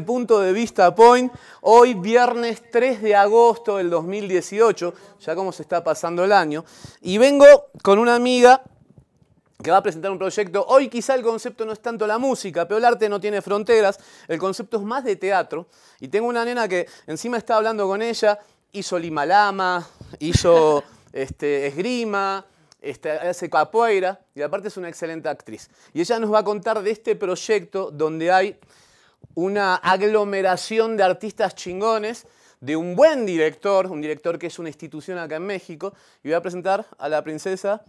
Punto de Vista Point, hoy viernes 3 de agosto del 2018, ya como se está pasando el año, y vengo con una amiga que va a presentar un proyecto. Hoy quizá el concepto no es tanto la música, pero el arte no tiene fronteras, el concepto es más de teatro. Y tengo una nena que encima está hablando con ella, hizo limalama, hizo este, esgrima, este, hace capoeira y aparte es una excelente actriz. Y ella nos va a contar de este proyecto donde hay una aglomeración de artistas chingones, de un buen director, un director que es una institución acá en México, y voy a presentar a la princesa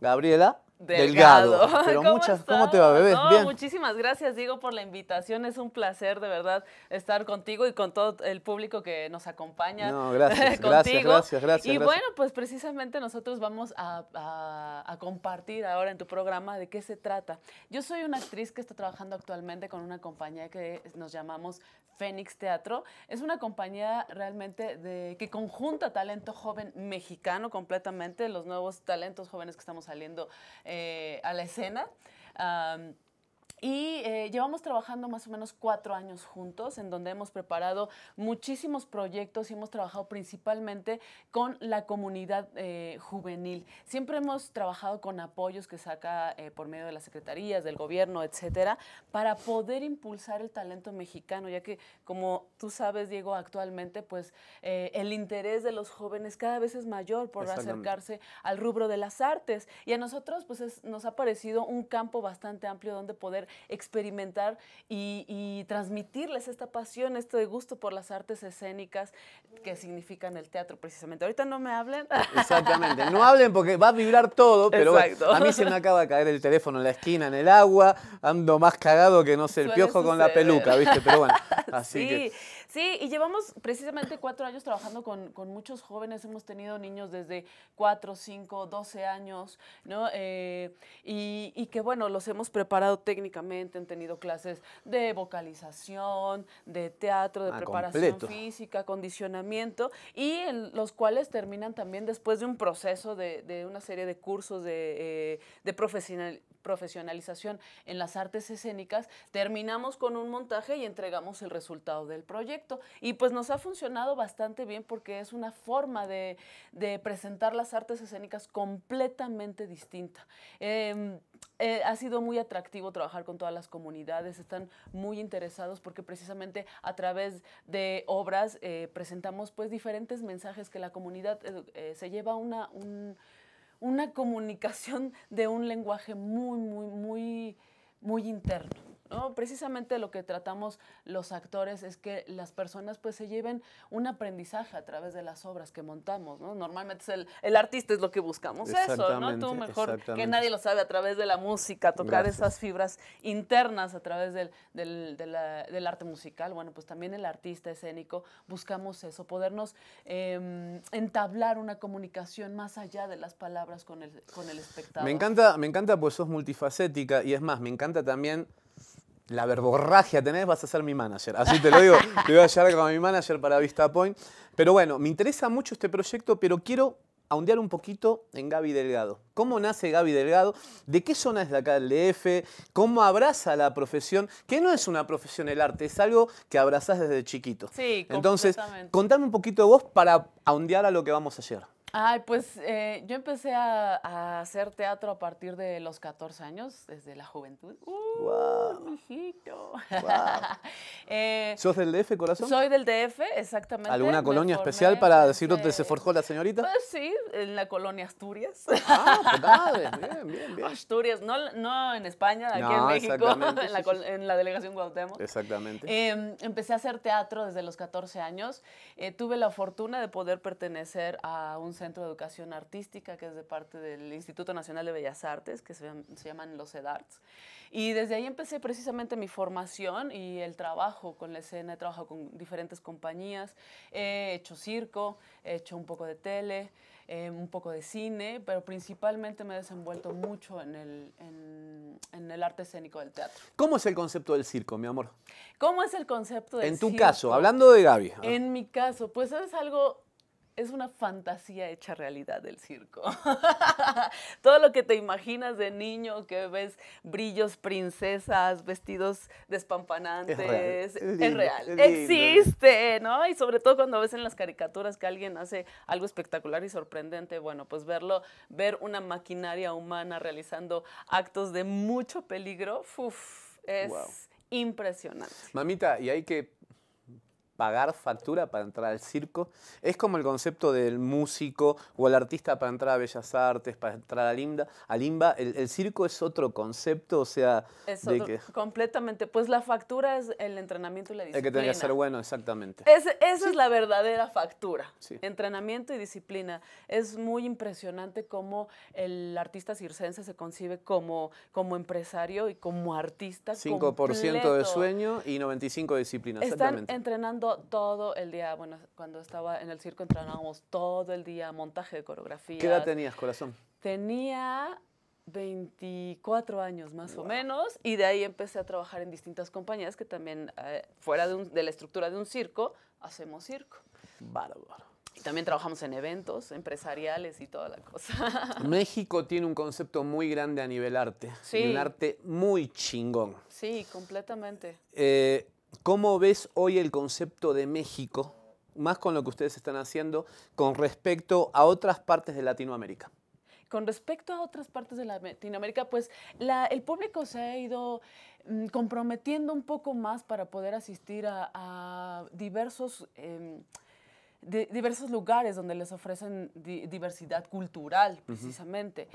Gabriela Delgado. Pero ¿Cómo ¿cómo te va, bebé? No, Muchísimas gracias, Diego, por la invitación. Es un placer, de verdad, estar contigo y con todo el público que nos acompaña. No, gracias, gracias, gracias, gracias. Y bueno, pues precisamente nosotros vamos a, compartir ahora en tu programa de qué se trata. Yo soy una actriz que está trabajando actualmente con una compañía que nos llamamos Fénix Teatro. Es una compañía realmente de, que conjunta talento joven mexicano completamente, los nuevos talentos jóvenes que estamos saliendo. Eh, a la escena. Y eh, llevamos trabajando más o menos cuatro años juntos, en donde hemos preparado muchísimos proyectos y hemos trabajado principalmente con la comunidad eh, juvenil. Siempre hemos trabajado con apoyos que saca eh, por medio de las secretarías, del gobierno, etcétera, para poder impulsar el talento mexicano, ya que, como tú sabes, Diego, actualmente, pues el interés de los jóvenes cada vez es mayor por acercarse al rubro de las artes. Y a nosotros, pues, nos ha parecido un campo bastante amplio donde poder experimentar y, transmitirles esta pasión, este gusto por las artes escénicas que significan el teatro precisamente. Ahorita no me hablen. Exactamente, no hablen porque va a vibrar todo, pero a mí se me acaba de caer el teléfono en la esquina, en el agua, ando más cagado que no sé, el piojo con la peluca, ¿viste? Pero bueno, así sí. Sí, y llevamos precisamente cuatro años trabajando con, muchos jóvenes. Hemos tenido niños desde cuatro, cinco, doce años, ¿no? Eh, y, que, bueno, los hemos preparado técnicamente, han tenido clases de vocalización, de teatro, de ah, preparación física, condicionamiento, y los cuales terminan también después de un proceso de, una serie de cursos de, eh, de profesionalización en las artes escénicas, terminamos con un montaje y entregamos el resultado del proyecto. Y pues nos ha funcionado bastante bien porque es una forma de, presentar las artes escénicas completamente distinta. Em, eh, ha sido muy atractivo trabajar con todas las comunidades, están muy interesados porque precisamente a través de obras eh, presentamos pues diferentes mensajes que la comunidad eh, se lleva una, una comunicación de un lenguaje muy, muy, muy, muy interno. No, precisamente lo que tratamos los actores es que las personas pues se lleven un aprendizaje a través de las obras que montamos, ¿no? Normalmente es el, artista es lo que buscamos eso, ¿no? Tú mejor que nadie lo sabe a través de la música, tocar esas fibras internas a través del, arte musical. Bueno, pues también el artista escénico buscamos eso, podernos em, entablar una comunicación más allá de las palabras con el, con el espectador. Me encanta, me encanta pues sos multifacética y es más, me encanta también la verborragia tenés, vas a ser mi manager. Así te lo digo, te voy a llevar como mi manager para Vista Point. Pero bueno, me interesa mucho este proyecto, pero quiero ahondear un poquito en Gaby Delgado. ¿Cómo nace Gaby Delgado? ¿De qué zona es la acá ¿Cómo abraza la profesión? Que no es una profesión el arte, es algo que abrazás desde chiquito. Sí, Entonces, contame un poquito de vos para ahondear a lo que vamos a hacer. Ay, pues eh, yo empecé a, hacer teatro a partir de los 14 años, desde la juventud. wow. mijito! Eh, ¿Sos del DF, corazón? Soy del DF, exactamente. ¿Alguna colonia especial para decir dónde se forjó la señorita? Pues sí, en la colonia Asturias. ah, bien, bien, bien. Asturias, no, no en España, aquí en México, en la, en delegación Cuauhtémoc. Exactamente. Em, empecé a hacer teatro desde los 14 años. Eh, tuve la fortuna de poder pertenecer a un centro de educación artística que es de parte del Instituto Nacional de Bellas Artes, que se, llaman, los EDARTS. Y desde ahí empecé precisamente mi formación y el trabajo con la escena, he trabajado con diferentes compañías, he hecho circo, he hecho un poco de tele, eh, un poco de cine, pero principalmente me he desenvuelto mucho en el, en, el arte escénico del teatro. ¿Cómo es el concepto del circo, mi amor? ¿Cómo es el concepto del circo? En tu caso, hablando de Gaby. ¿ah? En mi caso, pues es algo es una fantasía hecha realidad del circo. Todo lo que te imaginas de niño, que ves brillos, princesas, vestidos despampanantes, es real, existe, ¿no? Y sobre todo cuando ves en las caricaturas que alguien hace algo espectacular y sorprendente, bueno, pues verlo, ver una maquinaria humana realizando actos de mucho peligro, es impresionante. Mamita, y hay que pagar factura para entrar al circo. Es como el concepto del músico o el artista para entrar a Bellas Artes, para entrar a Limba. A Limba el, circo es otro concepto, o sea... completamente. Pues la factura es el entrenamiento y la disciplina. es que tenía que ser bueno, exactamente. esa es la verdadera factura. Entrenamiento y disciplina. Es muy impresionante cómo el artista circense se concibe como, como empresario y como artista. 5% de sueño y 95% de disciplina, Están entrenando todo, el día, bueno, cuando estaba en el circo entrenábamos todo el día, montaje de coreografía. ¿Qué edad tenías, corazón? Tenía 24 años más o menos y de ahí empecé a trabajar en distintas compañías que también eh, fuera de, la estructura de un circo hacemos circo. Bárbaro. Y también trabajamos en eventos empresariales y toda la cosa. México tiene un concepto muy grande a nivel arte. Sí. un arte muy chingón. Sí, completamente. Eh, ¿Cómo ves hoy el concepto de México, más con lo que ustedes están haciendo, con respecto a otras partes de Latinoamérica? Con respecto a otras partes de Latinoamérica, pues el público se ha ido mm, comprometiendo un poco más para poder asistir a, diversos... Em, diversos lugares donde les ofrecen diversidad cultural, precisamente.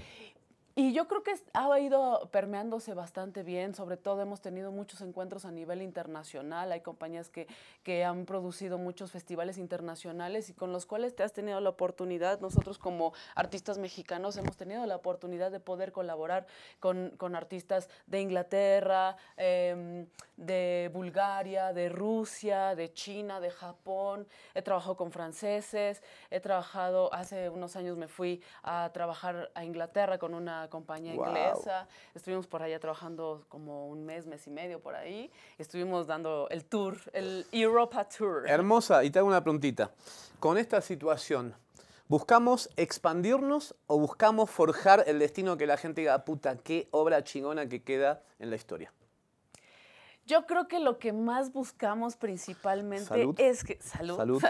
Y yo creo que ha ido permeándose bastante bien, sobre todo hemos tenido muchos encuentros a nivel internacional, hay compañías que, que han producido muchos festivales internacionales y con los cuales te has tenido la oportunidad, nosotros como artistas mexicanos hemos tenido la oportunidad de poder colaborar con, con artistas de Inglaterra, em, de Bulgaria, de Rusia, de China, de Japón, he trabajado con franceses, he trabajado, hace unos años me fui a trabajar a Inglaterra con una compañía inglesa. Estuvimos por allá trabajando como un mes, mes y medio por ahí. Estuvimos dando el tour, el Europa Tour. Hermosa, y te hago una preguntita. Con esta situación, ¿buscamos expandirnos o buscamos forjar el destino que la gente diga, puta, qué obra chingona que queda en la historia? Yo creo que lo que más buscamos principalmente es que. Salud. salud.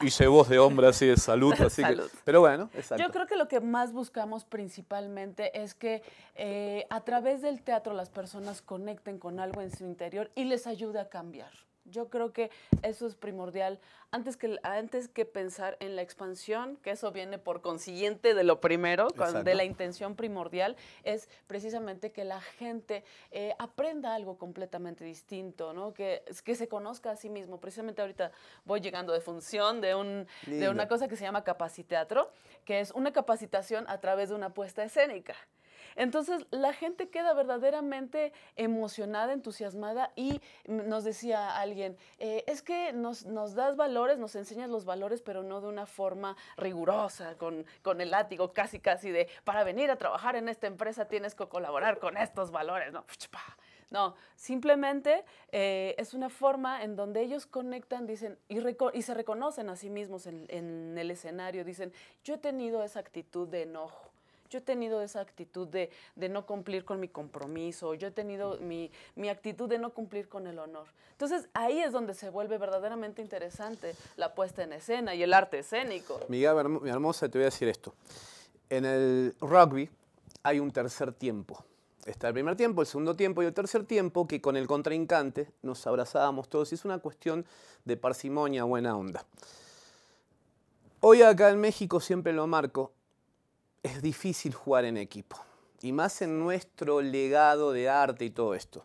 Hice voz de hombre así de salud, así que. Pero bueno, exacto. Yo creo que lo que más buscamos principalmente es que eh, a través del teatro las personas conecten con algo en su interior y les ayude a cambiar. Yo creo que eso es primordial. Antes que, antes que pensar en la expansión, que eso viene por consiguiente de lo primero, de la intención primordial, es precisamente que la gente eh, aprenda algo completamente distinto, ¿no? Que, se conozca a sí mismo. Precisamente ahorita voy llegando de función de, un, de una cosa que se llama capaciteatro, que es una capacitación a través de una puesta escénica. Entonces la gente queda verdaderamente emocionada, entusiasmada y nos decía alguien, eh, es que nos, das valores, nos enseñas los valores, pero no de una forma rigurosa, con, el látigo casi casi de, para venir a trabajar en esta empresa tienes que colaborar con estos valores, ¿no? No, simplemente eh, es una forma en donde ellos conectan, dicen, y, se reconocen a sí mismos en el escenario, dicen, yo he tenido esa actitud de enojo yo he tenido esa actitud de, no cumplir con mi compromiso, yo he tenido mi, actitud de no cumplir con el honor. Entonces ahí es donde se vuelve verdaderamente interesante la puesta en escena y el arte escénico. Miguel, mi hermosa, te voy a decir esto. En el rugby hay un tercer tiempo. Está el primer tiempo, el segundo tiempo y el tercer tiempo, que con el contrincante nos abrazábamos todos. Y es una cuestión de parsimonia, buena onda. Hoy acá en México siempre lo marco, es difícil jugar en equipo. Y más en nuestro legado de arte y todo esto.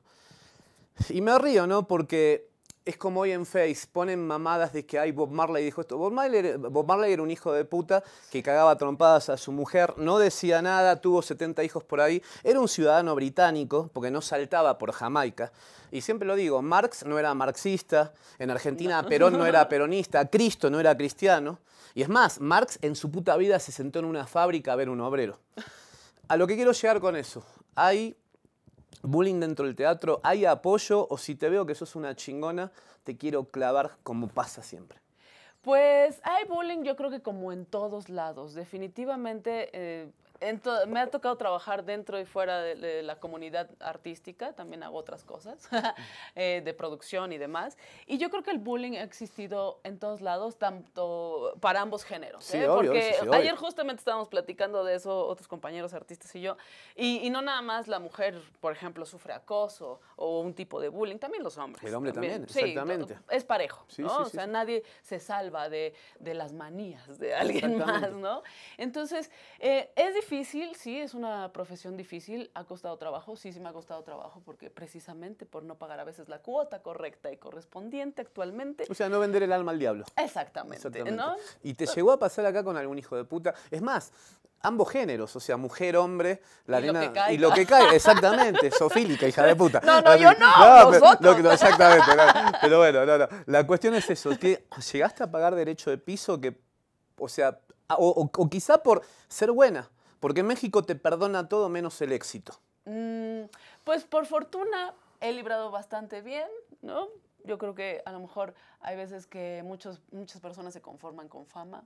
Y me río, ¿no? Porque es como hoy en Face, ponen mamadas de que hay Bob Marley dijo esto. Bob Marley, era un hijo de puta que cagaba trompadas a su mujer, no decía nada, tuvo 70 hijos por ahí. Era un ciudadano británico, porque no saltaba por Jamaica. Y siempre lo digo, Marx no era marxista, en Argentina Perón no era peronista, Cristo no era cristiano. Y es más, Marx en su puta vida se sentó en una fábrica a ver un obrero. A lo que quiero llegar con eso, hay bullying dentro del teatro, hay apoyo o si te veo que sos una chingona, te quiero clavar como pasa siempre. Pues hay bullying yo creo que como en todos lados, definitivamente eh, me ha tocado trabajar dentro y fuera de, la comunidad artística, también hago otras cosas eh, de producción y demás. Y yo creo que el bullying ha existido en todos lados, tanto para ambos géneros. ¿eh? Porque ayer justamente estábamos platicando de eso otros compañeros artistas y yo. Y, no nada más la mujer, por ejemplo, sufre acoso o un tipo de bullying, también los hombres. El hombre también, exactamente. es parejo, ¿no? o sea, nadie se salva de, de, las manías de alguien más, ¿no? Entonces, eh, es difícil difícil, sí, es una profesión difícil. Ha costado trabajo, sí, sí me ha costado trabajo porque precisamente por no pagar a veces la cuota correcta y correspondiente actualmente. O sea, no vender el alma al diablo. Exactamente. Y te llegó a pasar acá con algún hijo de puta. Es más, ambos géneros, o sea, mujer, hombre, la y lo que y lo que cae, exactamente, sofílica, hija de puta. No, no, yo no, no no, exactamente, pero bueno, no, no. La cuestión es eso, que llegaste a pagar derecho de piso que, o sea, o, o quizá por ser buena, porque México te perdona todo menos el éxito. Mm, pues por fortuna he librado bastante bien, ¿no? Yo creo que a lo mejor hay veces que muchas personas se conforman con fama,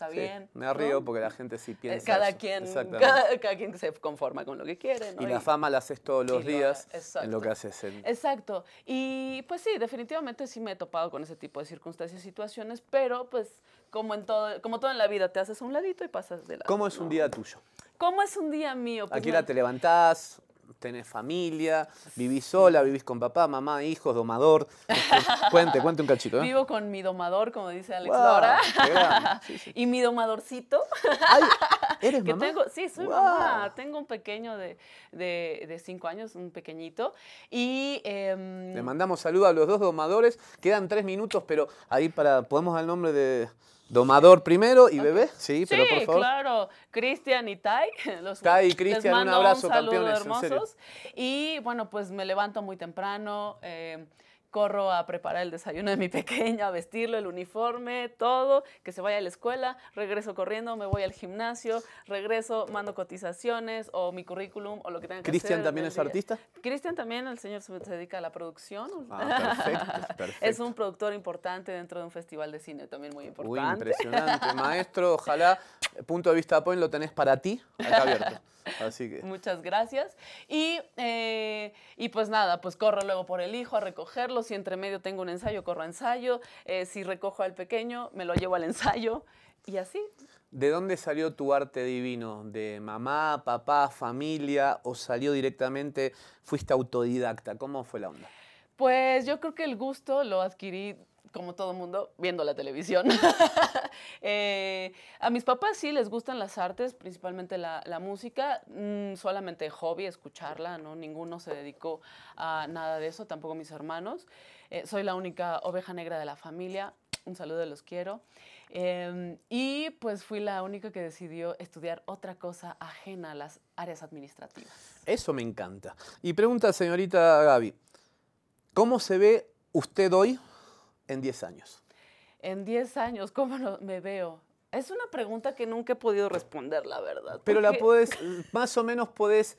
está bien. Me río porque la gente sí eh, piensa. Cada quien, cada, quien se conforma con lo que quiere. Y, la fama la haces todos los días en lo que haces. Exacto. Y pues sí, definitivamente sí me he topado con ese tipo de circunstancias y situaciones, pero pues como en todo, como todo en la vida, te haces un ladito y pasas de lado. ¿Cómo es un día tuyo? ¿Cómo es un día mío? Pues Aquí la te levantás? tenés familia, vivís sola, vivís con papá, mamá, hijos, domador. cuente, cuente un cachito. ¿eh? Vivo con mi domador, como dice Alex Y mi domadorcito. ¿Eres mamá? Tengo, sí, soy mamá. Tengo un pequeño de, de, cinco años, un pequeñito. Y... Em, Le mandamos saludos a los dos domadores. Quedan tres minutos, pero ahí para podemos dar el nombre de... Domador primero y bebé, sí, pero por favor. Sí, claro, Cristian y Tai. Los, tai y Cristian, un abrazo, un campeones. Hermosos. Y bueno, pues me levanto muy temprano. Eh, corro a preparar el desayuno de mi pequeña, a vestirlo, el uniforme, todo, que se vaya a la escuela, regreso corriendo, me voy al gimnasio, regreso, mando cotizaciones o mi currículum o lo que tenga que hacer. ¿Cristian también es artista? Cristian también, el señor se dedica a la producción. Ah, perfecto, perfecto. Es un productor importante dentro de un festival de cine, también muy importante. Muy impresionante. Maestro, ojalá, eh, punto de vista point lo tenés para ti, acá abierto. Así que. Muchas gracias. Y, eh, y pues nada, pues corro luego por el hijo a recogerlo, si entre medio tengo un ensayo, corro a ensayo, eh, si recojo al pequeño, me lo llevo al ensayo y así. ¿De dónde salió tu arte divino? ¿De mamá, papá, familia o salió directamente, fuiste autodidacta? ¿Cómo fue la onda? Pues yo creo que el gusto lo adquirí como todo mundo, viendo la televisión. Eh, a mis papás sí les gustan las artes, principalmente la, música, mm, solamente hobby, escucharla, ¿no? Ninguno se dedicó a nada de eso, tampoco mis hermanos. Eh, soy la única oveja negra de la familia, un saludo, los quiero. Em, y pues fui la única que decidió estudiar otra cosa ajena a las áreas administrativas. Eso me encanta. Y pregunta, señorita Gaby, ¿cómo se ve usted hoy? en 10 años? En 10 años, ¿cómo me veo? Es una pregunta que nunca he podido responder, la verdad. Pero la puedes, más o menos puedes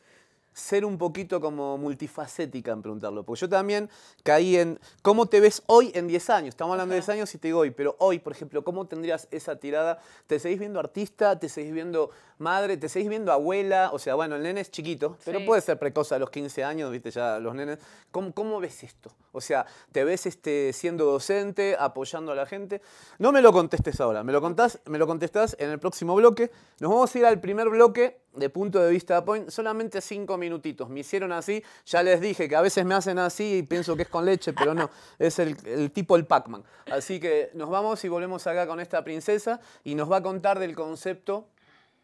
ser un poquito como multifacética en preguntarlo, porque yo también caí en cómo te ves hoy en 10 años. Estamos hablando de 10 años y te digo hoy, pero hoy, por ejemplo, ¿cómo tendrías esa tirada? ¿Te seguís viendo artista? ¿Te seguís viendo madre? ¿Te seguís viendo abuela? O sea, bueno, el nene es chiquito, pero puede ser precoz a los 15 años, viste ya los nenes. ¿Cómo, ves esto? O sea, ¿te ves este, siendo docente, apoyando a la gente? No me lo contestes ahora, me lo, contás, me lo contestás en el próximo bloque. Nos vamos a ir al primer bloque de punto de vista Point, solamente cinco minutitos. Me hicieron así, ya les dije que a veces me hacen así y pienso que es con leche, pero no, es el, el tipo el Pac-Man. Así que nos vamos y volvemos acá con esta princesa y nos va a contar del concepto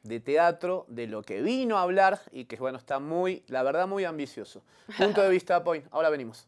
de teatro, de lo que vino a hablar y que bueno, está muy, la verdad, muy ambicioso. Punto de vista Point, ahora venimos.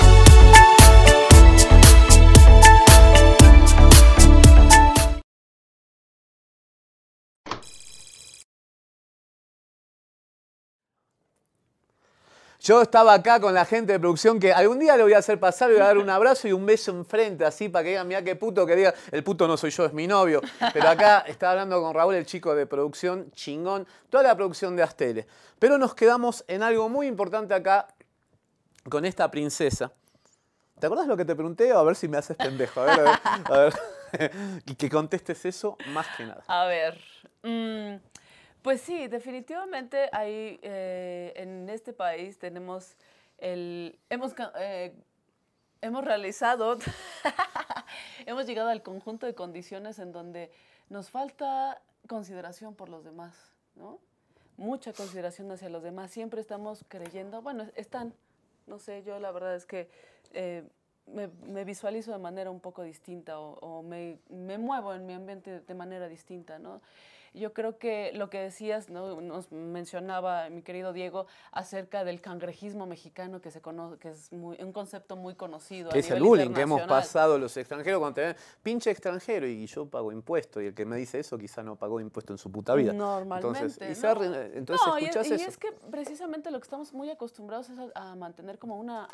Yo estaba acá con la gente de producción que algún día le voy a hacer pasar, le voy a dar un abrazo y un beso enfrente, así para que digan, mira qué puto que diga, el puto no soy yo, es mi novio. Pero acá estaba hablando con Raúl, el chico de producción, chingón, toda la producción de Astele. Pero nos quedamos en algo muy importante acá con esta princesa. ¿Te acuerdas lo que te pregunté? A ver si me haces pendejo. A ver, a ver. que contestes eso más que nada. A ver. Mm, pues sí, definitivamente ahí eh, en este país tenemos el, hemos, eh, realizado, hemos llegado al conjunto de condiciones en donde nos falta consideración por los demás, ¿no? Mucha consideración hacia los demás. Siempre estamos creyendo, bueno, están, no sé, yo la verdad es que eh, me, visualizo de manera un poco distinta o, me, me, muevo en mi ambiente de manera distinta, ¿no? Yo creo que lo que decías, ¿no? nos mencionaba mi querido Diego acerca del cangrejismo mexicano que se conoce, que es muy, un concepto muy conocido. Que es el bullying que hemos pasado los extranjeros cuando te ven, pinche extranjero y yo pago impuesto y el que me dice eso quizá no pagó impuesto en su puta vida. Normalmente. Entonces, no. y, es que precisamente lo que estamos muy acostumbrados es a, mantener como una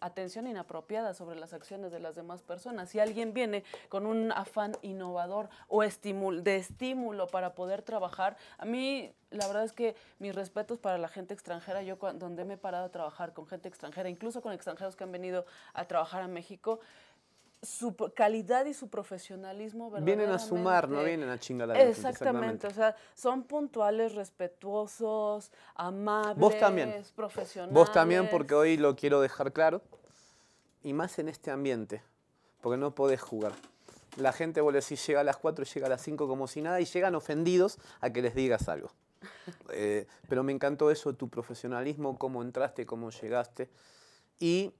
atención inapropiada sobre las acciones de las demás personas. Si alguien viene con un afán innovador o de estímulo para para poder trabajar. A mí, la verdad es que mis respetos para la gente extranjera, yo cuando, donde me he parado a trabajar con gente extranjera, incluso con extranjeros que han venido a trabajar a México, su calidad y su profesionalismo vienen a sumar, no vienen a chingar exactamente, o sea, son puntuales, respetuosos, amables, Vos también. profesionales. Vos también porque hoy lo quiero dejar claro y más en este ambiente, porque no podés jugar la gente vuelve si llega a las 4, llega a las 5 como si nada y llegan ofendidos a que les digas algo. Eh, pero me encantó eso, tu profesionalismo, cómo entraste, cómo llegaste. Y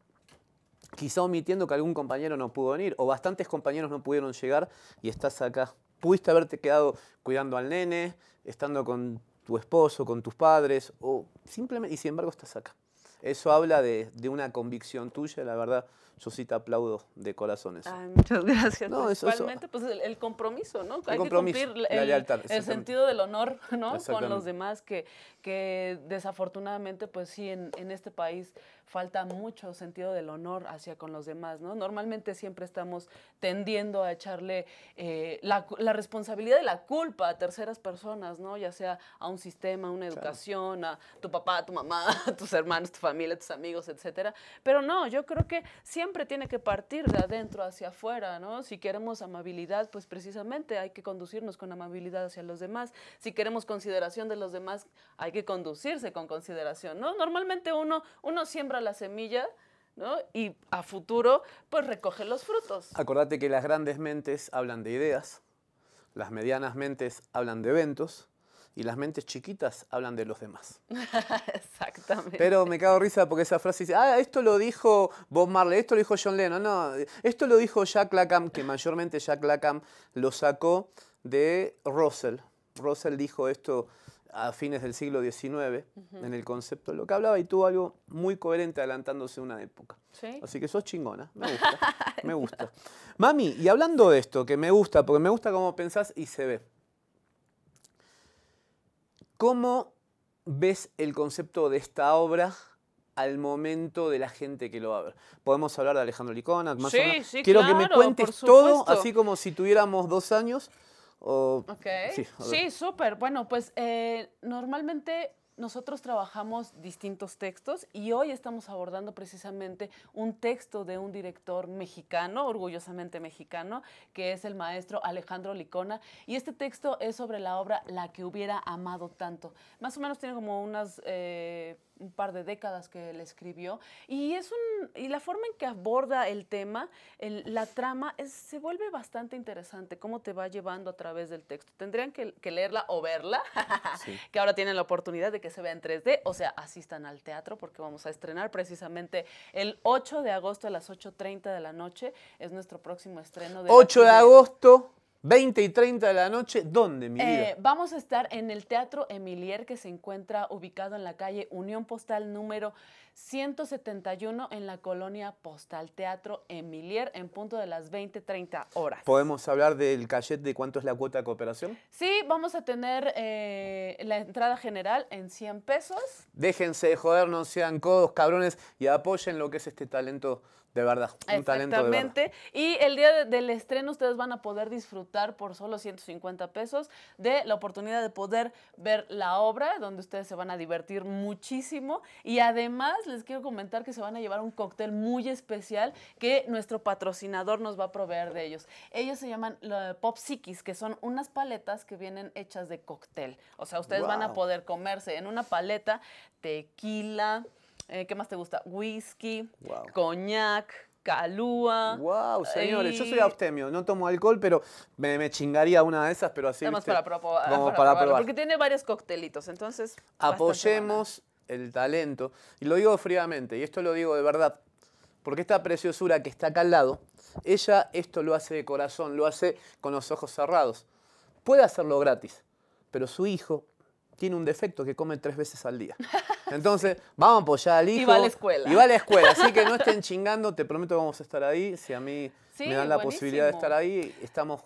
quizá omitiendo que algún compañero no pudo venir o bastantes compañeros no pudieron llegar y estás acá. Pudiste haberte quedado cuidando al nene, estando con tu esposo, con tus padres, o simplemente, y sin embargo estás acá. Eso habla de, de una convicción tuya, la verdad, yo sí te aplaudo de corazones. muchas gracias. No, pues el, compromiso, ¿no? El Hay que cumplir el, sentido del honor, ¿no? Con los demás que, que desafortunadamente, pues sí, en, en este país falta mucho sentido del honor hacia con los demás, ¿no? Normalmente siempre estamos tendiendo a echarle eh, la, la, responsabilidad de la culpa a terceras personas, ¿no? Ya sea a un sistema, a una educación, a tu papá, a tu mamá, a tus hermanos, tu familia, a tus amigos, etcétera. Pero no, yo creo que siempre siempre tiene que partir de adentro hacia afuera, ¿no? Si queremos amabilidad, pues precisamente hay que conducirnos con amabilidad hacia los demás. Si queremos consideración de los demás, hay que conducirse con consideración, ¿no? Normalmente uno, uno siembra la semilla, Y a futuro, pues recoge los frutos. Acordate que las grandes mentes hablan de ideas, las medianas mentes hablan de eventos, y las mentes chiquitas hablan de los demás. Exactamente. Pero me cago en risa porque esa frase dice, ah, esto lo dijo Bob Marley, esto lo dijo John Lennon, no, esto lo dijo Jack Lacan, que mayormente Jack Lacan lo sacó de Russell. Russell dijo esto a fines del siglo XIX en el concepto de lo que hablaba y tuvo algo muy coherente adelantándose una época. ¿Sí? Así que sos chingona, me gusta, me gusta. Mami, y hablando de esto, que me gusta, porque me gusta cómo pensás y se ve. ¿Cómo ves el concepto de esta obra al momento de la gente que lo va a ver. Podemos hablar de Alejandro Licona, más sí, o menos. Quiero que me cuentes todo, así como si tuviéramos dos años. Sí, súper. bueno, pues eh, normalmente nosotros trabajamos distintos textos y hoy estamos abordando precisamente un texto de un director mexicano, orgullosamente mexicano, que es el maestro Alejandro Licona. Y este texto es sobre la obra La que hubiera amado tanto. Más o menos tiene como unas... Eh, un par de décadas que él escribió y es un y la forma en que aborda el tema la trama se vuelve bastante interesante cómo te va llevando a través del texto tendrían que, leerla o verla que ahora tienen la oportunidad de que que se vea en 3D, o sea, asistan al teatro porque vamos a estrenar precisamente el 8 de agosto a las 8.30 de la noche. Es nuestro próximo estreno. De 8 de agosto. 20 y 30 de la noche, ¿dónde, mi vida? Eh, vamos a estar en el Teatro Emilier, que se encuentra ubicado en la calle Unión Postal número 171 en la colonia Postal Teatro Emilier, en punto de las 20, 30 horas. ¿Podemos hablar del cachet de cuánto es la cuota de cooperación? Sí, vamos a tener eh, la entrada general en 100 pesos. Déjense de joder, no sean codos, cabrones, y apoyen lo que es este talento de verdad, un talento de Y el día del estreno ustedes van a poder disfrutar por solo 150 pesos de la oportunidad de poder ver la obra, donde ustedes se van a divertir muchísimo. Y además les quiero comentar que se van a llevar un cóctel muy especial que nuestro patrocinador nos va a proveer de ellos. Ellos se llaman eh, Pop que son unas paletas que vienen hechas de cóctel. O sea, ustedes van a poder comerse en una paleta tequila, eh, ¿qué más te gusta? Whisky, coñac. Calúa. Wow, señores, yo soy austemio, no tomo alcohol, pero me, chingaría una de esas, pero así. Vamos para, para, probar. Porque tiene varios coctelitos, entonces. Apoyemos el talento. Y lo digo fríamente, y esto lo digo de verdad, porque esta preciosura que está acá al lado, ella esto lo hace de corazón, lo hace con los ojos cerrados. Puede hacerlo gratis, pero su hijo, tiene un defecto que come tres veces al día. Entonces, vamos a apoyar al hijo. Y va a la escuela. Y va a la escuela. Así que no estén chingando, te prometo que vamos a estar ahí. Si a mí me dan la posibilidad de estar ahí, estamos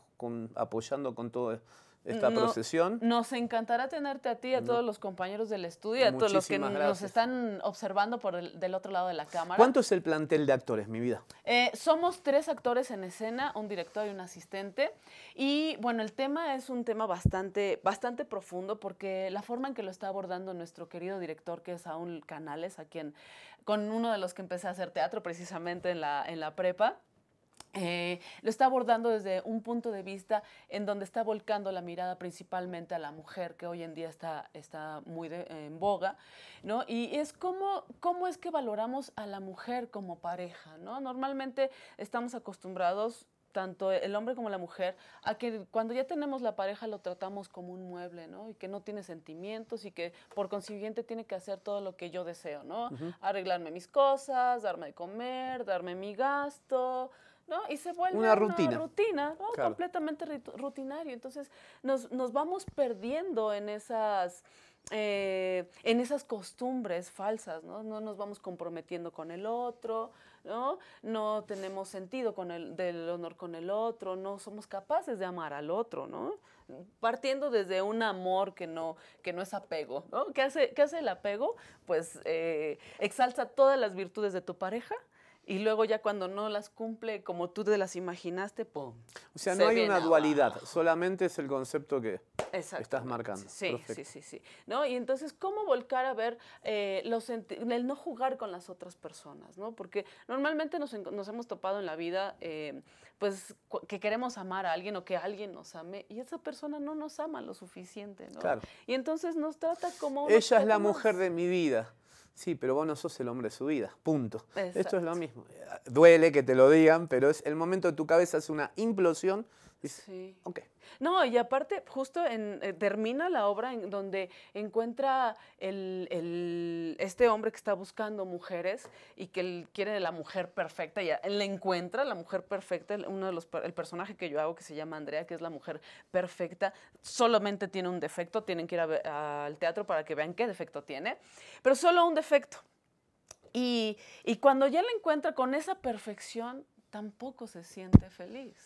apoyando con todo esta procesión. Nos encantará tenerte a ti, a mm. todos los compañeros del estudio, a todos los que nos están observando por del otro lado de la cámara. ¿Cuánto es el plantel de actores, mi vida? Eh, somos tres actores en escena, un director y un asistente. Y bueno, el tema es un tema bastante, bastante profundo porque la forma en que lo está abordando nuestro querido director, que es Aún Canales, a quien, con uno de los que empecé a hacer teatro precisamente en la, en la prepa, eh, lo está abordando desde un punto de vista en donde está volcando la mirada principalmente a la mujer, que hoy en día está, está muy en boga, ¿no? Y es cómo, cómo es que valoramos a la mujer como pareja, ¿no? Normalmente estamos acostumbrados tanto el hombre como la mujer, a que cuando ya tenemos la pareja lo tratamos como un mueble, ¿no? Y que no tiene sentimientos y que por consiguiente tiene que hacer todo lo que yo deseo, ¿no? Arreglarme mis cosas, darme de comer, darme mi gasto, y se vuelve una rutina, rutina completamente rutinario. Entonces nos, vamos perdiendo en esas... Eh, en esas costumbres falsas, ¿no? No nos vamos comprometiendo con el otro, ¿no? No tenemos sentido con del honor con el otro, no somos capaces de amar al otro, ¿no? Partiendo desde un amor que no, que no es apego, ¿no? ¿Qué hace, el apego? Pues eh, exalta exalza todas las virtudes de tu pareja, y luego ya cuando no las cumple como tú te las imaginaste, ¡pum! O sea, no hay una dualidad, solamente es el concepto que estás marcando. Sí, sí, sí, sí. ¿No? Y entonces, ¿cómo volcar a ver eh, el no jugar con las otras personas? ¿no? Porque normalmente nos, hemos topado en la vida eh, pues, que queremos amar a alguien o que alguien nos ame y esa persona no nos ama lo suficiente. ¿no? Claro. Y entonces nos trata como... Ella es la mujer de mi vida Sí, pero vos no sos el hombre de su vida, punto. Esto es lo mismo. Duele que te lo digan, pero es el momento de tu cabeza es una implosión sí. ok. No, y aparte, justo en, eh, termina la obra en donde encuentra este hombre que está buscando mujeres y que él quiere la mujer perfecta. Y él le encuentra la mujer perfecta, uno de los, el personaje que yo hago que se llama Andrea, que es la mujer perfecta, solamente tiene un defecto, tienen que ir al teatro para que vean qué defecto tiene, pero solo un defecto. Y, y, cuando ya la encuentra con esa perfección, tampoco se siente feliz,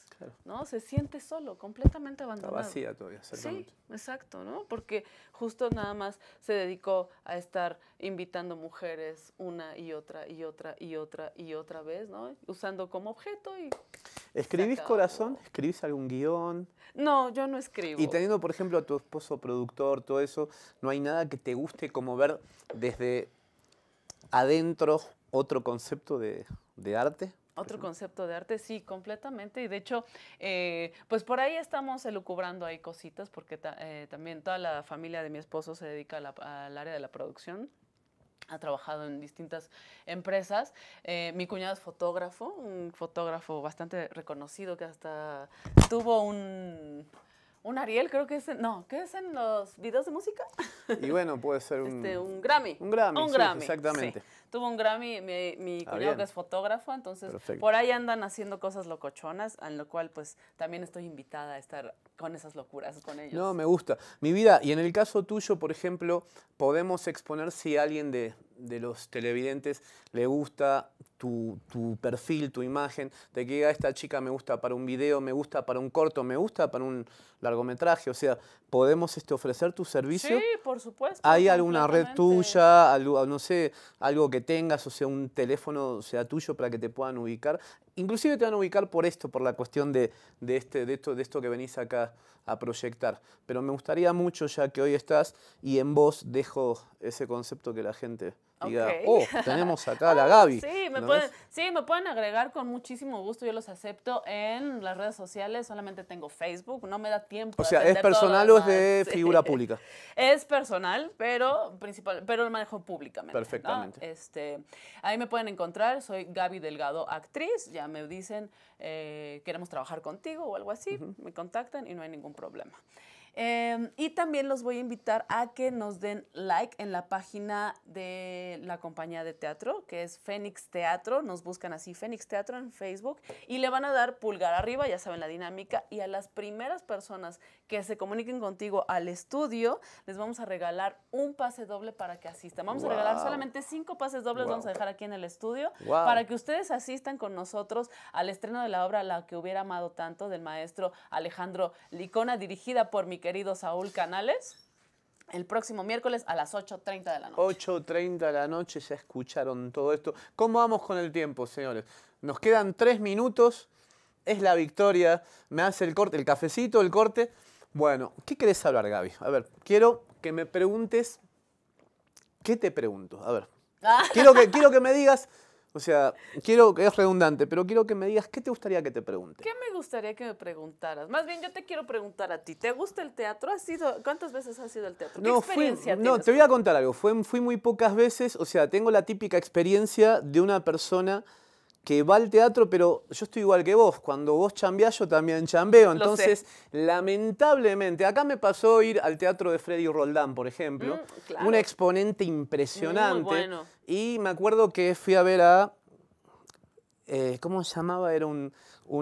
¿no? Se siente solo, completamente abandonado. vacía todavía, Sí, exacto, ¿no? Porque justo nada más se dedicó a estar invitando mujeres una y otra y otra y otra y otra vez, ¿no? Usando como objeto y... ¿Escribís corazón? ¿Escribís algún guión? No, yo no escribo. Y teniendo, por ejemplo, a tu esposo productor, todo eso, ¿no hay nada que te guste como ver desde adentro otro concepto de, de arte? Otro concepto de arte, sí, completamente. Y de hecho, eh, pues por ahí estamos elucubrando ahí cositas, porque eh, también toda la familia de mi esposo se dedica al área de la producción. Ha trabajado en distintas empresas. Eh, mi cuñado es fotógrafo, un fotógrafo bastante reconocido que hasta tuvo un, Ariel, creo que es no, ¿qué es en los videos de música? Y bueno, puede ser un, este, Grammy. Un Grammy, un Grammy exactamente tuvo un Grammy, mi, mi ah, cuñado que es fotógrafo, entonces por ahí andan haciendo cosas locochonas, en lo cual pues también estoy invitada a estar con esas locuras con ellos. No, me gusta. Mi vida, y en el caso tuyo, por ejemplo, podemos exponer si alguien de, de los televidentes le gusta tu, perfil, tu imagen, de que a ah, esta chica me gusta para un video, me gusta para un corto, me gusta para un largometraje. O sea, podemos este, ofrecer tu servicio. Sí, por supuesto. ¿Hay alguna red tuya, algo, no sé, algo que tengas, o sea, un teléfono sea tuyo para que te puedan ubicar? Inclusive te van a ubicar por esto, por la cuestión de, de este, de, esto, de esto que venís acá a proyectar. Pero me gustaría mucho, ya que hoy estás, y en vos dejo ese concepto que la gente oh, tenemos acá a la oh, Gaby. Sí me, pueden, agregar con muchísimo gusto, yo los acepto en las redes sociales, solamente tengo Facebook, no me da tiempo. O sea, ¿es personal o es de figura pública? Es personal, pero principal, pero lo manejo públicamente. Perfectamente. Este, ahí me pueden encontrar, soy Gaby Delgado, actriz, ya me dicen, eh, queremos trabajar contigo o algo así, me contactan y no hay ningún problema. Em, y también los voy a invitar a que nos den like en la página de la compañía de teatro, que es Fénix Teatro. Nos buscan así Fénix Teatro en Facebook y le van a dar pulgar arriba, ya saben la dinámica. Y a las primeras personas que se comuniquen contigo al estudio, les vamos a regalar un pase doble para que asistan. Vamos a regalar solamente cinco pases dobles, vamos a dejar aquí en el estudio, para que ustedes asistan con nosotros al estreno de la obra La que hubiera amado tanto del maestro Alejandro Licona, dirigida por mi querido Saúl Canales. El próximo miércoles a las 8.30 de la noche. 8.30 de la noche, ya escucharon todo esto. ¿Cómo vamos con el tiempo, señores? Nos quedan tres minutos, es la victoria. Me hace el corte, el cafecito, el corte. Bueno, ¿qué querés hablar, Gaby? A ver, quiero que me preguntes. ¿Qué te pregunto? A ver. Ah. Quiero que, quiero que me digas o sea, quiero, que es redundante, pero quiero que me digas qué te gustaría que te pregunte. ¿Qué me gustaría que me preguntaras? Más bien, yo te quiero preguntar a ti. ¿Te gusta el teatro? ¿Has ¿Cuántas veces has ido al teatro? ¿Qué experiencia No, te voy a contar algo. fui muy pocas veces. O sea, tengo la típica experiencia de una persona que va al teatro, pero yo estoy igual que vos. Cuando vos chambeás, yo también chambeo. Entonces, lamentablemente, acá me pasó ir al teatro de Freddy Roldán, por ejemplo. Mm, un exponente impresionante. Y me acuerdo que fui a ver a. Eh, ¿Cómo se llamaba? Era un,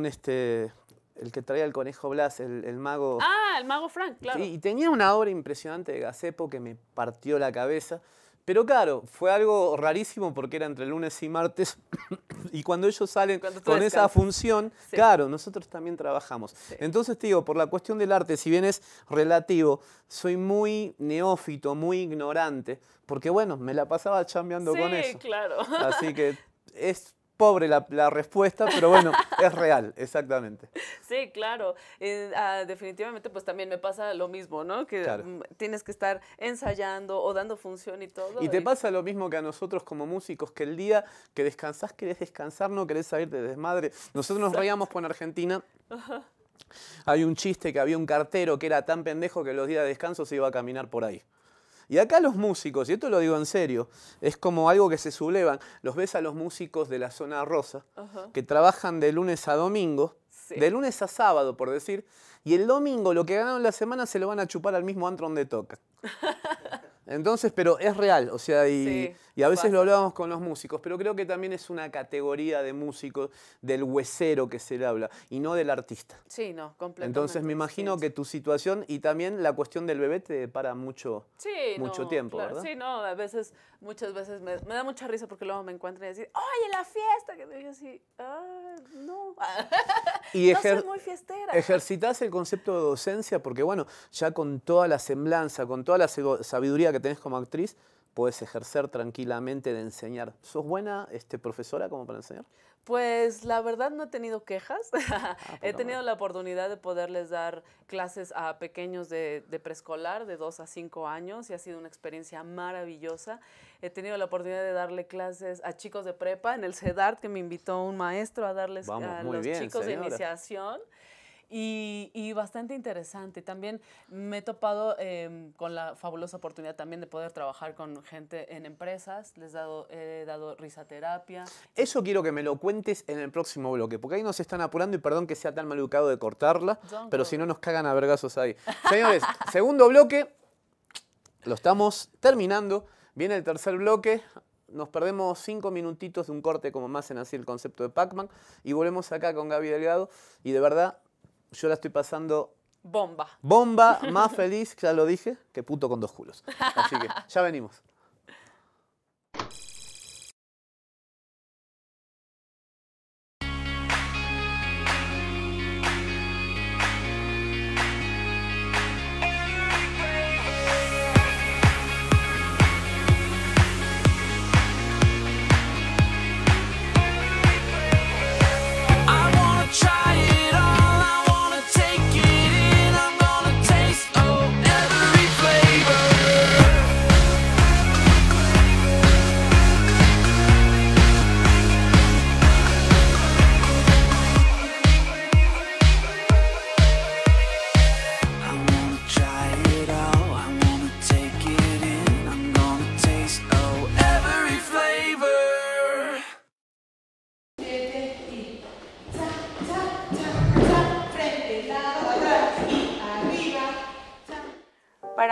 este el que traía el conejo Blas, el, mago. Ah, el mago Frank, claro. y tenía una obra impresionante de Gacepo que me partió la cabeza. Pero claro, fue algo rarísimo porque era entre lunes y martes y cuando ellos salen con esa función, claro, nosotros también trabajamos. Entonces te digo, por la cuestión del arte, si bien es relativo, soy muy neófito, muy ignorante, porque bueno, me la pasaba chambeando con eso. Sí, claro. Así que es pobre la, respuesta, pero bueno, es real, exactamente. Sí, claro. Eh, ah, definitivamente, pues también me pasa lo mismo, ¿no? Que tienes que estar ensayando o dando función y todo. Y te pasa lo mismo que a nosotros como músicos, que el día que descansás, querés descansar, no querés salir de desmadre. Nosotros nos reíamos con Argentina. Hay un chiste que había un cartero que era tan pendejo que los días de descanso se iba a caminar por ahí. Y acá los músicos, y esto lo digo en serio, es como algo que se sublevan. Los ves a los músicos de la zona rosa, que trabajan de lunes a domingo, de lunes a sábado, por decir, y el domingo lo que ganaron la semana se lo van a chupar al mismo antro donde toca. Entonces, pero es real, o sea, y y a veces lo hablábamos con los músicos, pero creo que también es una categoría de músicos del huesero que se le habla y no del artista. Sí, no, completamente. Entonces me imagino que tu situación y también la cuestión del bebé te para mucho, mucho tiempo, ¿verdad? Sí, no, a veces, muchas veces me, da mucha risa porque luego me encuentro y decir, ¡ay, en la fiesta! Que yo así, ¡ah, no! y no soy muy fiestera. Ejercitas el concepto de docencia porque, bueno, ya con toda la semblanza, con toda la sabiduría que tenés como actriz, puedes ejercer tranquilamente de enseñar. ¿Sos buena este, profesora como para enseñar? Pues la verdad no he tenido quejas. Ah, he tenido la oportunidad de poderles dar clases a pequeños de, preescolar de 2 a 5 años y ha sido una experiencia maravillosa. He tenido la oportunidad de darle clases a chicos de prepa en el CEDART que me invitó un maestro a darles a los chicos de iniciación. Y, bastante interesante. También me he topado em, con la fabulosa oportunidad también de poder trabajar con gente en empresas. Les he dado, risa dado risaterapia. Eso quiero que me lo cuentes en el próximo bloque, porque ahí nos están apurando y perdón que sea tan mal educado de cortarla, pero si no nos cagan a vergazos ahí. Señores, segundo bloque, lo estamos terminando. Viene el tercer bloque, nos perdemos cinco minutitos de un corte como más en así el concepto de Pac-Man y volvemos acá con Gaby Delgado y de verdad yo la estoy pasando. Bomba. Bomba, más feliz, ya lo dije, que puto con dos culos. Así que ya venimos.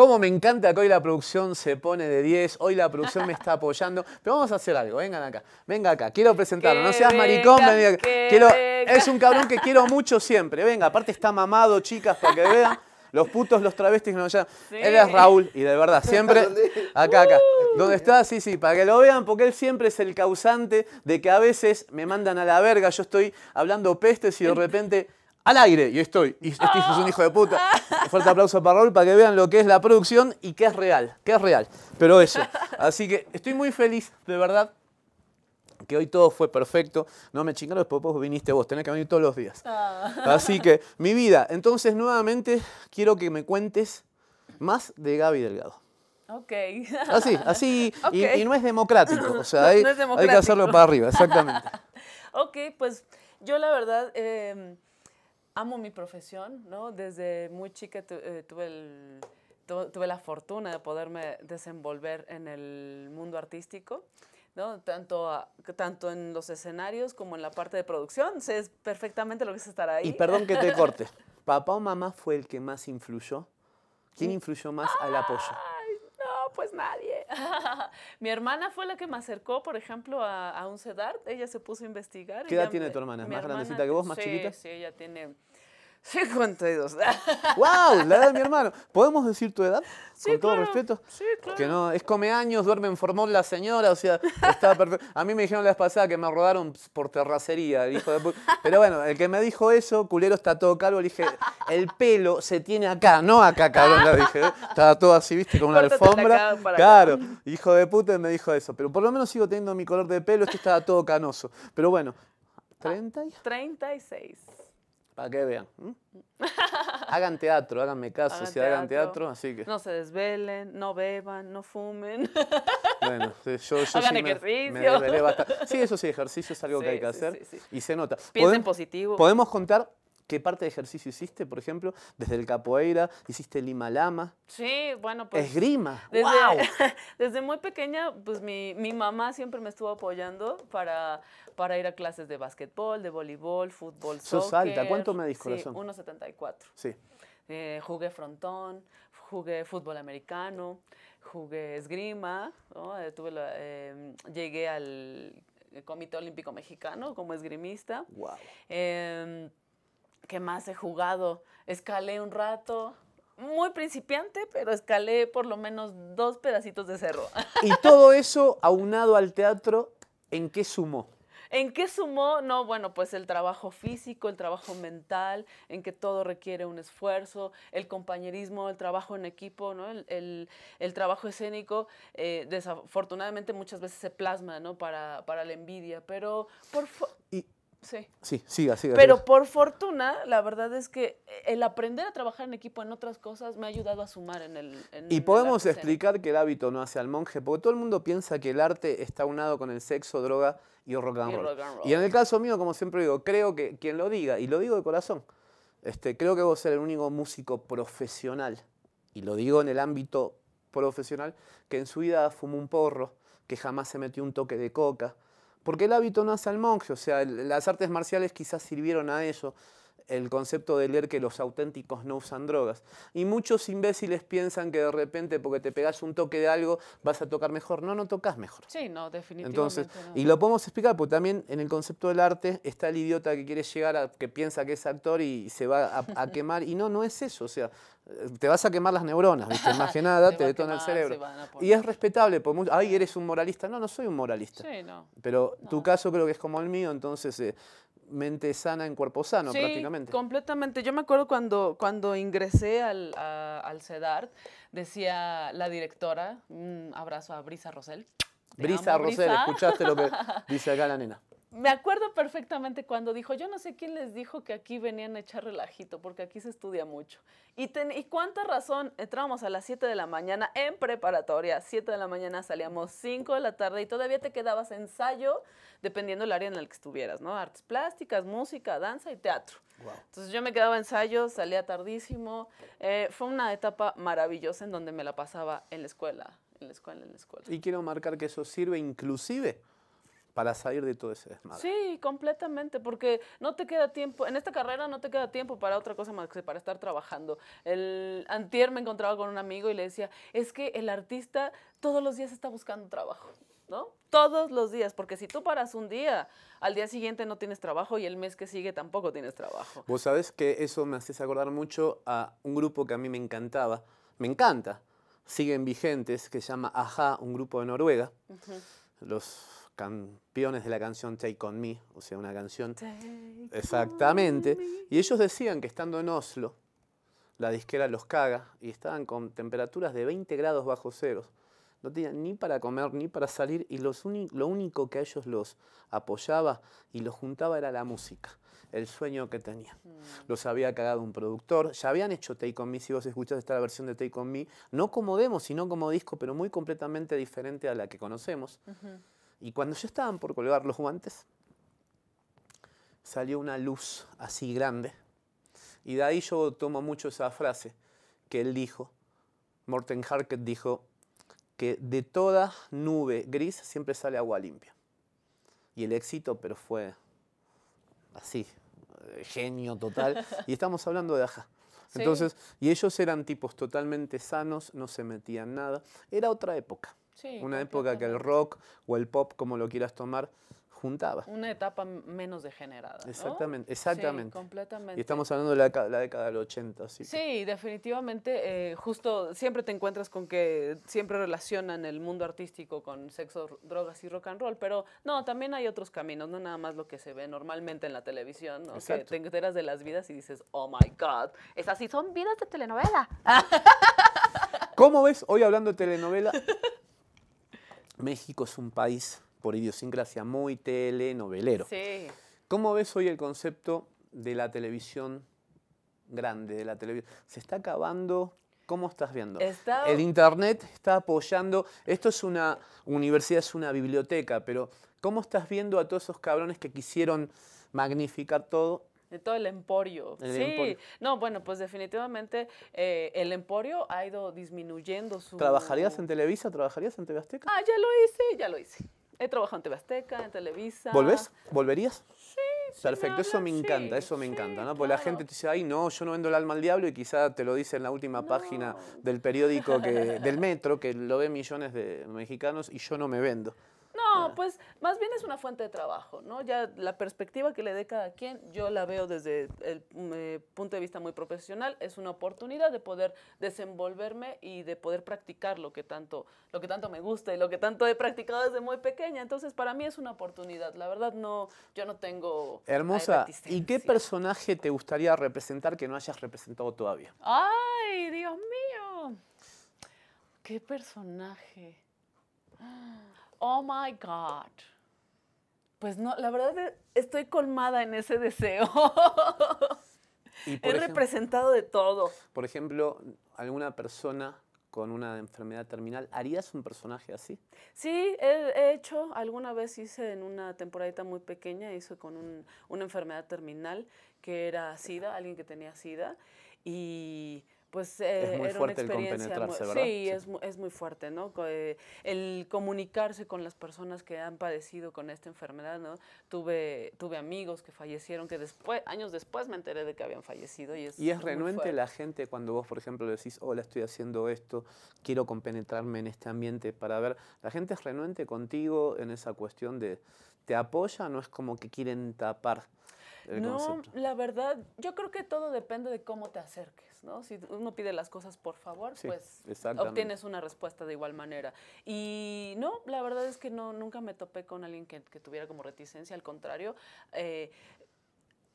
Cómo me encanta que hoy la producción se pone de 10, hoy la producción me está apoyando, pero vamos a hacer algo, vengan acá, venga acá, quiero presentarlo, no seas maricón, es un cabrón que quiero mucho siempre, venga, aparte está mamado, chicas, para que vean. Los putos, los travestis, no, ya. Él es Raúl, y de verdad, siempre. Acá, acá. Uh. ¿Dónde está? Sí, sí, para que lo vean, porque él siempre es el causante de que a veces me mandan a la verga. Yo estoy hablando pestes y de repente al aire. Y estoy, y este ah. es un hijo de puta. Fuerte aplauso para Raúl para que vean lo que es la producción y qué es real, qué es real. Pero eso. Así que estoy muy feliz, de verdad, que hoy todo fue perfecto. No me chingaron, después vos viniste vos, tenés que venir todos los días. Ah. Así que, mi vida. Entonces, nuevamente, quiero que me cuentes más de Gaby Delgado. Ok. Así, así. Y, no es democrático. O sea, hay, que hacerlo para arriba, exactamente. ok, pues yo la verdad... Em, amo mi profesión, ¿no? Desde muy chica eh, tuve, la fortuna de poderme desenvolver en el mundo artístico. ¿no? Tanto, tanto en los escenarios como en la parte de producción. Sé perfectamente lo que es estar ahí. Y perdón que te corte. ¿Papá o mamá fue el que más influyó? ¿Quién influyó más al apoyo? Ay, no, pues nadie. mi hermana fue la que me acercó, por ejemplo, a, un CEDART. Ella se puso a investigar. ¿Qué edad tiene tu hermana? ¿Más grandecita que vos, más sí, Sí, ella tiene 52. ¡Wow! La edad de mi hermano. ¿Podemos decir tu edad? Sí, Con todo respeto. Sí, claro. no, es come años, duerme en formón la señora, o sea, estaba perfecto. A mí me dijeron la vez pasada que me rodaron por terracería, el hijo de puta. Pero bueno, el que me dijo eso, culero está todo calvo, le dije, el pelo se tiene acá, no acá, cabrón, dije. Estaba todo así, viste, como una alfombra. claro, hijo de puta me dijo eso. Pero por lo menos sigo teniendo mi color de pelo, este estaba todo canoso. Pero bueno, 30 36. Ah, para que vean. Hagan teatro, háganme caso, si hagan teatro, así que... No se desvelen, no beban, no fumen. Bueno, yo, hagan ejercicio. Me, Sí, eso sí, ejercicio es algo que hay que hacer y se nota. Piensen positivo. Podemos contar ¿Qué parte de ejercicio hiciste, por ejemplo? Desde el capoeira, hiciste lima lama. Sí, bueno, pues. Esgrima. Desde, desde muy pequeña, pues mi, mi, mamá siempre me estuvo apoyando para, para ir a clases de básquetbol, de voleibol, fútbol, Sos alta. ¿Cuánto me corazón? Sí, 1.74. Eh, sí. jugué frontón, jugué fútbol americano, jugué esgrima, eh, em, llegué al eh, Comité Olímpico Mexicano como esgrimista. Wow. ¿Qué más he jugado? Escalé un rato. Muy principiante, pero escalé por lo menos dos pedacitos de cerro. Y todo eso aunado al teatro, ¿en qué sumó? ¿En qué sumó? No, bueno, pues el trabajo físico, el trabajo mental, en que todo requiere un esfuerzo, el compañerismo, el trabajo en equipo, ¿no? El, trabajo escénico, eh, desafortunadamente muchas veces se plasma, ¿no? Para, la envidia, pero por... favor. Sí. Sí, siga, siga. Pero por fortuna, la verdad es que el aprender a trabajar en equipo en otras cosas me ha ayudado a sumar en el... y podemos explicar que el hábito no hace al monje, porque todo el mundo piensa que el arte está unado con el sexo, droga y rock Y en el caso mío, como siempre digo, creo que quien lo diga, y lo digo de corazón, este, creo que voy a ser el único músico profesional, y lo digo en el ámbito profesional, que en su vida fumó un porro, que jamás se metió un toque de coca, porque el hábito no hace al monje, o sea, las artes marciales quizás sirvieron a eso el concepto de leer que los auténticos no usan drogas. Y muchos imbéciles piensan que de repente porque te pegas un toque de algo vas a tocar mejor. No, no tocas mejor. Sí, no, definitivamente. Entonces, y lo podemos explicar porque también en el concepto del arte está el idiota que quiere llegar a que piensa que es actor y se va a, quemar. Y no, no es eso. O sea, te vas a quemar las neuronas, más que nada, te, detona el cerebro. Y es respetable, porque ay, eres un moralista. No, no soy un moralista. Sí, no. Pero tu caso creo que es como el mío, entonces eh, mente sana en cuerpo sano, prácticamente. Completamente. Yo me acuerdo cuando, cuando ingresé al, a, CEDART, decía la directora, un mm, abrazo a Brisa Rosel. Brisa Rosel, escuchaste lo que dice acá la nena me acuerdo perfectamente cuando dijo, yo no sé quién les dijo que aquí venían a echar relajito, porque aquí se estudia mucho. Y, cuánta razón, entrábamos a las 7 de la mañana en preparatoria, 7 de la mañana salíamos 5 de la tarde y todavía te quedabas ensayo, dependiendo del área en la que estuvieras, ¿no? Artes plásticas, música, danza y teatro. Entonces yo me quedaba ensayo, salía tardísimo. Eh, fue una etapa maravillosa en donde me la pasaba en la escuela, en la escuela, en la escuela. Y quiero marcar que eso sirve inclusive para salir de todo ese desmadre. Sí, completamente, porque no te queda tiempo, en esta carrera no te queda tiempo para otra cosa más que para estar trabajando. El antier me encontraba con un amigo y le decía, es que el artista todos los días está buscando trabajo, ¿no? Todos los días, porque si tú paras un día, al día siguiente no tienes trabajo y el mes que sigue tampoco tienes trabajo. Vos sabés que eso me haces acordar mucho a un grupo que a mí me encantaba, me encanta, siguen vigentes, que se llama Aja, un grupo de Noruega. Los campeones de la canción Take On Me, o sea, una canción... exactamente. Y ellos decían que estando en Oslo, la disquera los caga y estaban con temperaturas de 20 grados bajo cero. No tenían ni para comer ni para salir y lo único que a ellos los apoyaba y los juntaba era la música, el sueño que tenían. Mm. Los había cagado un productor, ya habían hecho Take On Me, si vos escuchás esta la versión de Take On Me, no como demo, sino como disco, pero muy completamente diferente a la que conocemos. Y cuando ya estaban por colgar los guantes, salió una luz así grande. Y de ahí yo tomo mucho esa frase que él dijo, Morten Harkett dijo, que de toda nube gris siempre sale agua limpia. Y el éxito, pero fue así, eh, genio total. Y estamos hablando de Aja. Entonces, y ellos eran tipos totalmente sanos, no se metían nada. Era otra época una época que el rock o el pop, como lo quieras tomar, juntaba. Una etapa menos degenerada. Exactamente, exactamente. Y estamos hablando de la, década del 80. Así sí, definitivamente, eh, justo siempre te encuentras con que siempre relacionan el mundo artístico con sexo, drogas y rock and roll, pero no, también hay otros caminos, no nada más lo que se ve normalmente en la televisión, ¿no? que te enteras de las vidas y dices, oh my God, esas sí son vidas de telenovela. ¿Cómo ves hoy hablando de telenovela? México es un país por idiosincrasia muy telenovelero. Sí. ¿Cómo ves hoy el concepto de la televisión grande, de la televisión? ¿Se está acabando? ¿Cómo estás viendo? El Internet está apoyando. Esto es una universidad, es una biblioteca, pero ¿cómo estás viendo a todos esos cabrones que quisieron magnificar todo de todo el emporio. sí, no, bueno, pues definitivamente eh, el emporio ha ido disminuyendo su... ¿Trabajarías en Televisa? ¿Trabajarías en TV Ah, ya lo hice, ya lo hice. He trabajado en TV en Televisa. ¿Volvés? ¿Volverías? Sí. Perfecto, eso me encanta, eso me encanta, ¿no? Porque la gente te dice, ay, no, yo no vendo el alma al diablo y quizá te lo dice en la última página del periódico que, del metro, que lo ven millones de mexicanos y yo no me vendo. No, pues más bien es una fuente de trabajo, ¿no? Ya la perspectiva que le dé cada quien, yo la veo desde el mm, eh, punto de vista muy profesional, es una oportunidad de poder desenvolverme y de poder practicar lo que tanto, lo que tanto me gusta y lo que tanto he practicado desde muy pequeña. Entonces, para mí es una oportunidad. La verdad, no, yo no tengo. Eh, Hermosa, ¿y qué personaje te gustaría representar que no hayas representado todavía? ¡Ay, Dios mío! ¿Qué personaje? oh my God. Pues no, la verdad estoy colmada en ese deseo. He representado de todo. Por ejemplo, alguna persona con una enfermedad terminal, ¿harías un personaje así? Sí, he, hecho, alguna vez hice en una temporadita muy pequeña, hice con una enfermedad terminal que era SIDA, alguien que tenía SIDA, y pues es eh, muy era una experiencia el muy, sí, sí, Es, muy fuerte, ¿no? Eh, el comunicarse con las personas que han padecido con esta enfermedad, ¿no? Tuve, tuve amigos que fallecieron, que después, años después me enteré de que habían fallecido. Y es, y es renuente la gente cuando vos, por ejemplo, decís, hola, estoy haciendo esto, quiero compenetrarme en este ambiente para ver, la gente es renuente contigo en esa cuestión de, te apoya, no es como que quieren tapar no, la verdad, yo creo que todo depende de cómo te acerques, ¿no? Si uno pide las cosas por favor, pues obtienes una respuesta de igual manera. Y no, la verdad es que no, nunca me topé con alguien que, tuviera como reticencia, al contrario. Eh,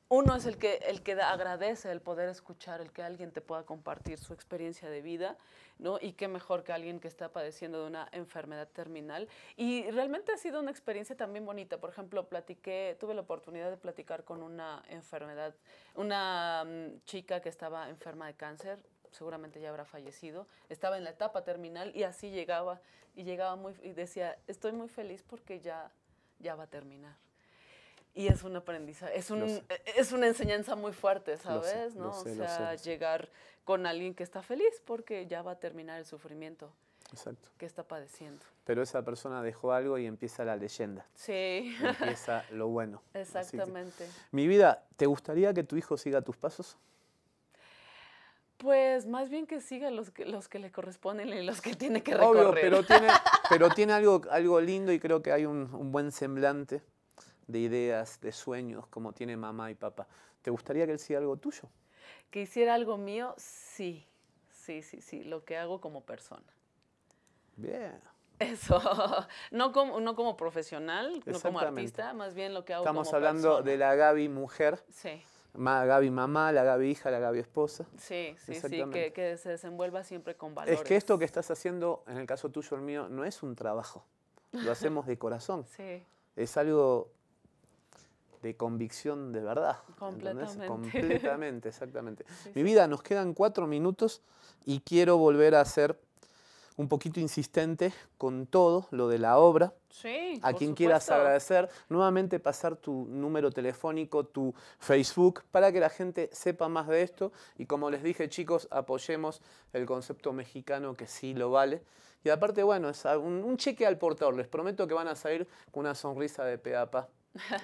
uno es el que, el que agradece el poder escuchar, el que alguien te pueda compartir su experiencia de vida, ¿no? Y qué mejor que alguien que está padeciendo de una enfermedad terminal. Y realmente ha sido una experiencia también bonita. Por ejemplo, platiqué, tuve la oportunidad de platicar con una enfermedad, una mm, chica que estaba enferma de cáncer seguramente ya habrá fallecido, estaba en la etapa terminal y así llegaba y llegaba muy decía, "Estoy muy feliz porque ya ya va a terminar." Y es un aprendizaje, es, un, e, es una enseñanza muy fuerte, ¿sabes? ¿no? o sea, llegar con alguien que está feliz porque ya va a terminar el sufrimiento. que está padeciendo. Pero esa persona dejó algo y empieza la leyenda. Sí. empieza lo bueno. Exactamente. mi vida, ¿te gustaría que tu hijo siga tus pasos? Pues más bien que siga los que, los que le corresponden y los que tiene que recorrer. pero tiene, pero tiene algo, algo lindo y creo que hay un, un buen semblante de ideas, de sueños, como tiene mamá y papá. ¿Te gustaría que él hiciera algo tuyo? Que hiciera algo mío, sí, sí, sí, sí, lo que hago como persona. Bien. Eso, no como, no como profesional, no como artista, más bien lo que hago Estamos hablando de la Gaby mujer. Sí. La Gaby mamá, la Gaby hija, la Gaby esposa. Sí, sí, sí, que, se desenvuelva siempre con valores. Es que esto que estás haciendo, en el caso tuyo, el mío, no es un trabajo. Lo hacemos de corazón. sí. Es algo de convicción de verdad. Completamente. Completamente, exactamente. Mi vida, nos quedan cuatro minutos y quiero volver a ser un poquito insistente con todo lo de la obra. Sí, a quien quieras agradecer, nuevamente pasar tu número telefónico, tu Facebook, para que la gente sepa más de esto. Y como les dije, chicos, apoyemos el concepto mexicano que sí lo vale. Y aparte, bueno, es un, un cheque al portador. Les prometo que van a salir con una sonrisa de peapa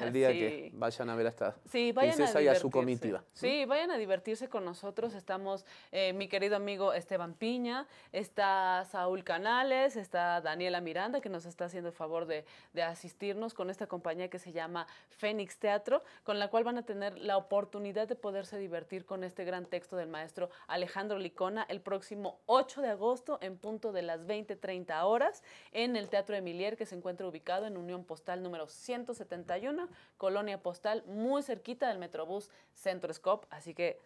el día que vayan a ver a esta princesa a y su comitiva. Sí, vayan a divertirse con nosotros. Estamos eh, mi querido amigo Esteban Piña, está Saúl Canales, está Daniela Miranda, que nos está haciendo el favor de, de asistirnos con esta compañía que se llama Fénix Teatro, con la cual van a tener la oportunidad de poderse divertir con este gran texto del maestro Alejandro Licona el próximo 8 de agosto en punto de las 20.30 horas en el Teatro Emilier, que se encuentra ubicado en Unión Postal número 171 una Colonia Postal, muy cerquita del Metrobús Centro Scope, así que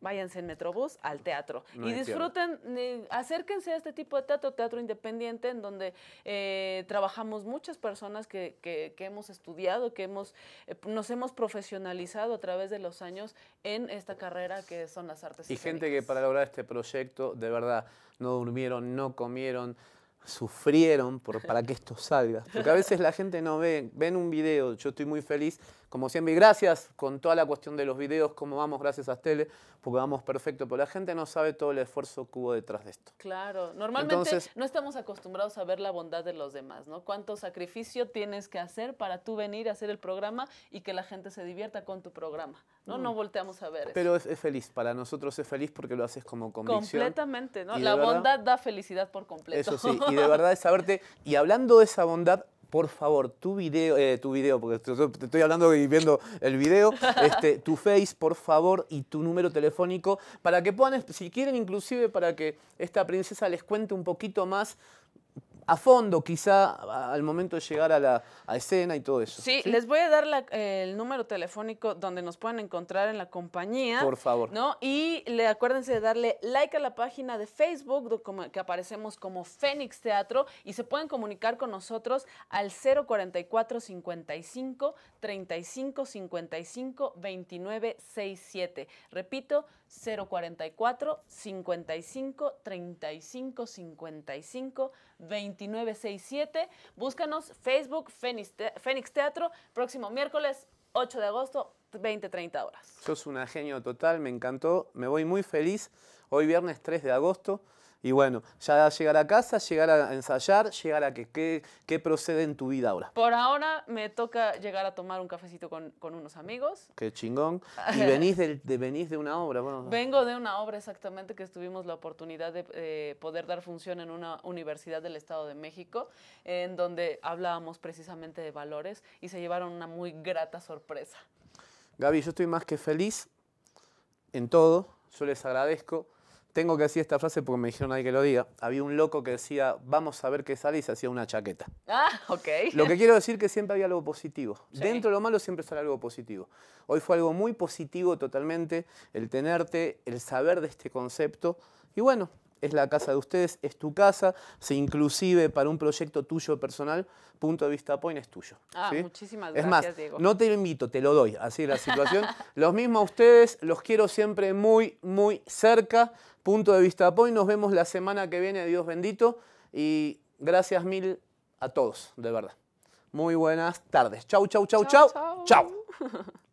váyanse en Metrobús al teatro. y disfruten, eh, acérquense a este tipo de teatro, teatro independiente, en donde eh, trabajamos muchas personas que, hemos estudiado, que hemos, eh, nos hemos profesionalizado a través de los años en esta carrera que son las artes. Y gente que para lograr este proyecto, de verdad, no durmieron, no comieron sufrieron por, para que esto salga. Porque a veces la gente no ve, ven un video, yo estoy muy feliz como siempre, gracias con toda la cuestión de los videos, cómo vamos gracias a Tele, porque vamos perfecto, pero la gente no sabe todo el esfuerzo que hubo detrás de esto. Claro, normalmente no estamos acostumbrados a ver la bondad de los demás, ¿no? Cuánto sacrificio tienes que hacer para tú venir a hacer el programa y que la gente se divierta con tu programa, ¿no? No mm. volteamos a ver eso. Pero es, feliz, para nosotros es feliz porque lo haces como convicción. Completamente, ¿no? La bondad da felicidad por completo. Eso sí, y de verdad es saberte, y hablando de esa bondad, por favor, tu video, eh, tu video, porque te, estoy hablando y viendo el video, este, tu face, por favor, y tu número telefónico, para que puedan, si quieren inclusive, para que esta princesa les cuente un poquito más a fondo quizá al momento de llegar a la escena y todo eso. Sí, les voy a dar el número telefónico donde nos pueden encontrar en la compañía. Por favor. ¿no? Y le, acuérdense de darle like a la página de Facebook que aparecemos como Fénix Teatro y se pueden comunicar con nosotros al 044 55 35 55 29 67. Repito, 044 55 35 55 67 Búscanos Facebook Fénix Teatro, próximo miércoles 8 de agosto, 20, 30 horas. Sos una genio total, me encantó, me voy muy feliz. Hoy viernes 3 de agosto. Y bueno, ya llegar a casa, llegar a ensayar, llegar a qué, procede en tu vida ahora. Por ahora me toca llegar a tomar un cafecito con, unos amigos. Qué chingón. Y venís de, venís de una obra. Bueno. Vengo de una obra exactamente que tuvimos la oportunidad de eh, poder dar función en una universidad del Estado de México, en donde hablábamos precisamente de valores y se llevaron una muy grata sorpresa. Gaby, yo estoy más que feliz en todo, yo les agradezco. Tengo que decir esta frase porque me dijeron nadie que lo diga. Había un loco que decía, vamos a ver qué sale y se hacía una chaqueta. Ah, ok. Lo que quiero decir es que siempre había algo positivo. Dentro de lo malo siempre sale algo positivo. Hoy fue algo muy positivo totalmente el tenerte, el saber de este concepto. Y bueno, es la casa de ustedes, es tu casa, se inclusive para un proyecto tuyo personal, punto de vista point es tuyo. Ah, muchísimas gracias, es más, No te invito, te lo doy, así es la situación. los mismos a ustedes, los quiero siempre muy, muy cerca punto de vista. Hoy nos vemos la semana que viene, Dios bendito, y gracias mil a todos, de verdad. Muy buenas tardes. chau, chau, chau. Chau. chau. chau.